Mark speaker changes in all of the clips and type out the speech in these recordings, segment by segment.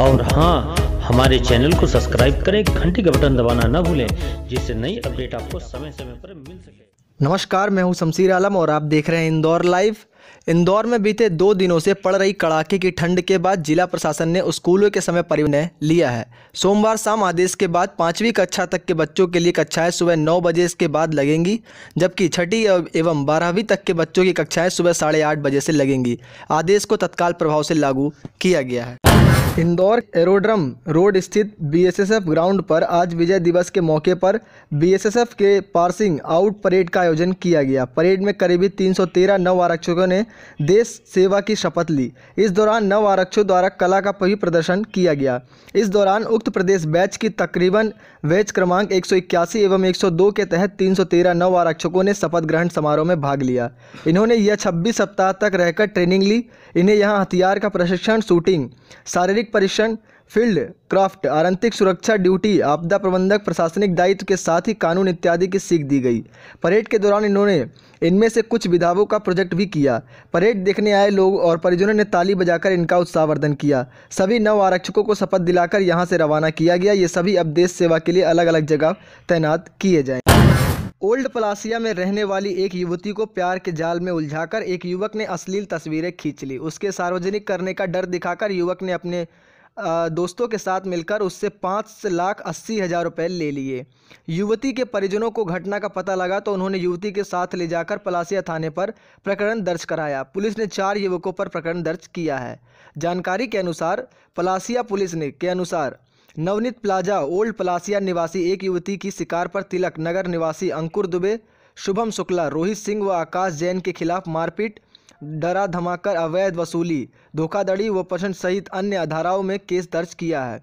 Speaker 1: और हाँ हमारे चैनल को सब्सक्राइब करें घंटी का बटन दबाना न भूलें जिससे नई अपडेट आपको समय समय पर मिल सके नमस्कार मैं हूँ शमशीर आलम और आप देख रहे हैं इंदौर लाइव इंदौर में बीते दो दिनों से पड़ रही कड़ाके की ठंड के बाद जिला प्रशासन ने स्कूलों के समय परिणय लिया है सोमवार शाम आदेश के बाद पाँचवीं कक्षा तक के बच्चों के लिए कक्षाएं सुबह नौ बजे के बाद लगेंगी जबकि छठी एवं बारहवीं तक के बच्चों की कक्षाएं सुबह साढ़े आठ बजे से लगेंगी आदेश को तत्काल प्रभाव से लागू किया गया है इंदौर एरोड्रम रोड स्थित बीएसएसएफ ग्राउंड पर आज विजय दिवस के मौके पर बीएसएसएफ के पार्सिंग आउट परेड का आयोजन किया गया परेड में करीबी 313 नव आरक्षकों ने देश सेवा की शपथ ली इस दौरान नव आरक्षकों द्वारा कला का भी प्रदर्शन किया गया इस दौरान उक्त प्रदेश बैच की तकरीबन बैच क्रमांक एक एवं एक के तहत तीन नव आरक्षकों ने शपथ ग्रहण समारोह में भाग लिया इन्होंने यह छब्बीस सप्ताह तक रहकर ट्रेनिंग ली इन्हें यहाँ हथियार का प्रशिक्षण शूटिंग शारीरिक सैनिक परीक्षण फील्ड क्राफ्ट आरंतिक सुरक्षा ड्यूटी आपदा प्रबंधक प्रशासनिक दायित्व के साथ ही कानून इत्यादि की सीख दी गई परेड के दौरान इन्होंने इनमें से कुछ विधावों का प्रोजेक्ट भी किया परेड देखने आए लोग और परिजनों ने ताली बजाकर इनका उत्साहवर्धन किया सभी नव आरक्षकों को शपथ दिलाकर यहाँ से रवाना किया गया ये सभी अब देश सेवा के लिए अलग अलग जगह तैनात किए जाएंगे ओल्ड पलासिया में रहने वाली एक युवती को प्यार के जाल में उलझाकर एक युवक ने अश्लील तस्वीरें खींच ली उसके सार्वजनिक करने का डर दिखाकर युवक ने अपने दोस्तों के साथ मिलकर उससे पाँच लाख अस्सी हज़ार रुपये ले लिए युवती के परिजनों को घटना का पता लगा तो उन्होंने युवती के साथ ले जाकर पलासिया थाने पर प्रकरण दर्ज कराया पुलिस ने चार युवकों पर प्रकरण दर्ज किया है जानकारी के अनुसार पलासिया पुलिस ने के अनुसार नवनीत प्लाजा ओल्ड पलासिया निवासी एक युवती की शिकार पर तिलक नगर निवासी अंकुर दुबे शुभम शुक्ला रोहित सिंह व आकाश जैन के खिलाफ मारपीट डरा धमाकर अवैध वसूली धोखाधड़ी व पसंद सहित अन्य धाराओं में केस दर्ज किया है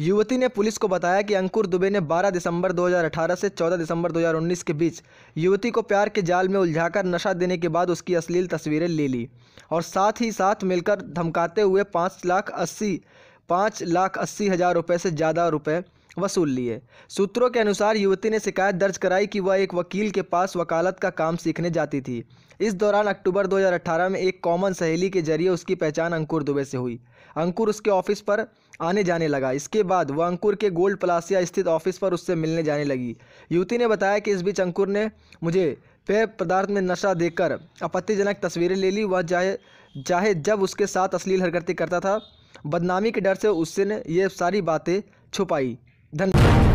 Speaker 1: युवती ने पुलिस को बताया कि अंकुर दुबे ने 12 दिसंबर 2018 से 14 दिसंबर 2019 के बीच युवती को प्यार के जाल में उलझाकर नशा देने के बाद उसकी अश्लील तस्वीरें ले ली और साथ ही साथ मिलकर धमकाते हुए पाँच लाख अस्सी पाँच लाख अस्सी हज़ार रुपये से ज़्यादा रुपये वसूल लिए सूत्रों के अनुसार युवती ने शिकायत दर्ज कराई कि वह एक वकील के पास वकालत का काम सीखने जाती थी इस दौरान अक्टूबर 2018 में एक कॉमन सहेली के जरिए उसकी पहचान अंकुर दुबे से हुई अंकुर उसके ऑफिस पर आने जाने लगा इसके बाद वह अंकुर के गोल्ड प्लासिया स्थित ऑफिस पर उससे मिलने जाने लगी युवती ने बताया कि इस बीच अंकुर ने मुझे पेय पदार्थ में नशा देकर आपत्तिजनक तस्वीरें ले ली वह चाहे चाहे जब उसके साथ अश्लील हरकतें करता था बदनामी के डर से उसने ये सारी बातें छुपाई धन्यवाद